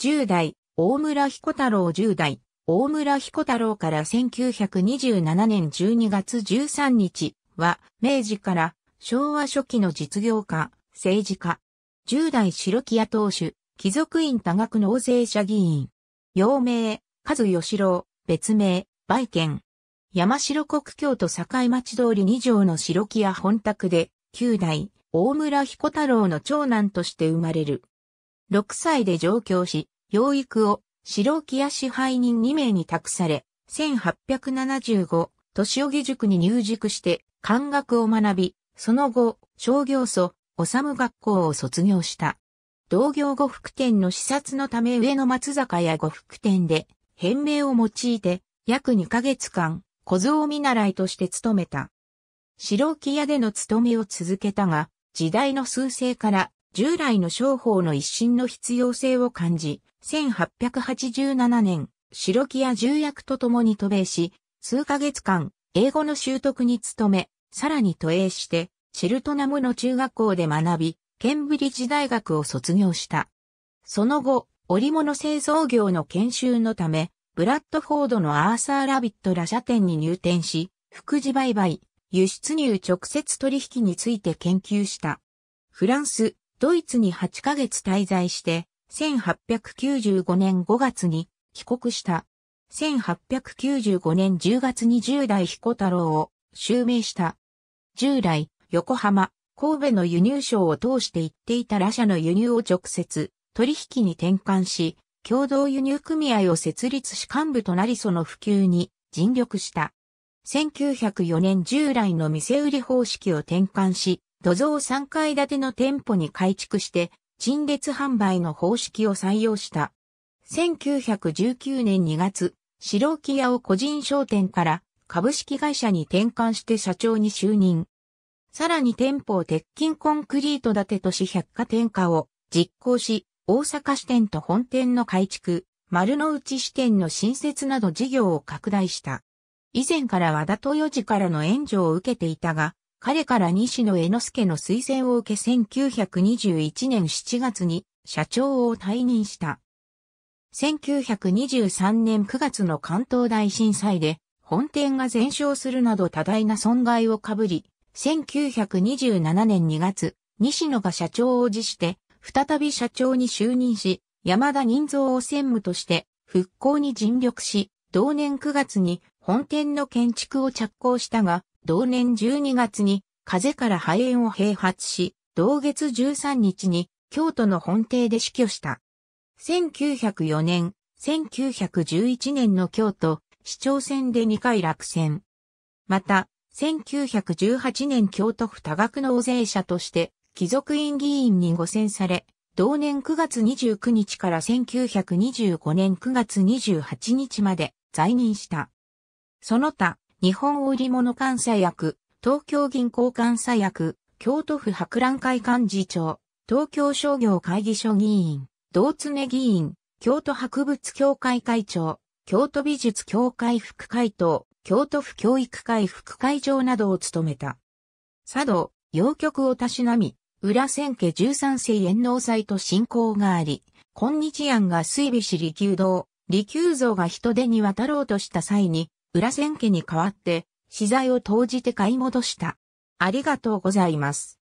10代、大村彦太郎10代、大村彦太郎から1927年12月13日は、明治から昭和初期の実業家、政治家、10代白木屋当主、貴族院多額納税者議員、陽明、和義郎、別名、売県。山城国境と境町通り2条の白木屋本宅で、9代、大村彦太郎の長男として生まれる。6歳で上京し、養育を白木屋支配人2名に託され、1875、年尾木塾に入塾して、漢学を学び、その後、商業祖、修学校を卒業した。同業呉服店の視察のため上野松坂屋呉服店で、変名を用いて、約2ヶ月間、小僧見習いとして勤めた。白木屋での勤めを続けたが、時代の趨勢から従来の商法の一新の必要性を感じ、1887年、白木屋重役と共に渡米し、数ヶ月間、英語の習得に努め、さらに渡英して、シェルトナムの中学校で学び、ケンブリッジ大学を卒業した。その後、織物製造業の研修のため、ブラッドフォードのアーサー・ラビットラ社店に入店し、副次売買、輸出入直接取引について研究した。フランス、ドイツに8ヶ月滞在して、1895年5月に帰国した。1895年10月に10代彦太郎を襲名した。従来、横浜、神戸の輸入省を通して行っていた羅社の輸入を直接取引に転換し、共同輸入組合を設立し幹部となりその普及に尽力した。1904年従来の店売り方式を転換し、土蔵3階建ての店舗に改築して、陳列販売の方式を採用した。1919年2月、白木屋を個人商店から株式会社に転換して社長に就任。さらに店舗を鉄筋コンクリート建て都市百貨店化を実行し、大阪支店と本店の改築、丸の内支店の新設など事業を拡大した。以前から和田豊寺からの援助を受けていたが、彼から西野江之助の推薦を受け1921年7月に社長を退任した。1923年9月の関東大震災で本店が全焼するなど多大な損害をかぶり、1927年2月、西野が社長を辞して、再び社長に就任し、山田人造を専務として復興に尽力し、同年9月に本店の建築を着工したが、同年12月に風邪から肺炎を併発し、同月13日に京都の本邸で死去した。1904年、1911年の京都、市長選で2回落選。また、1918年京都府多額の大税者として貴族院議員に5選され、同年9月29日から1925年9月28日まで在任した。その他、日本織物監査役、東京銀行監査役、京都府博覧会幹事長、東京商業会議所議員、道常議員、京都博物協会会長、京都美術協会副会頭、京都府教育会副会長などを務めた。佐渡、洋曲をたしなみ、裏千家十三世炎能祭と信仰があり、今日庵が水尾市利休堂、利休像が人手に渡ろうとした際に、裏千家に代わって、資材を投じて買い戻した。ありがとうございます。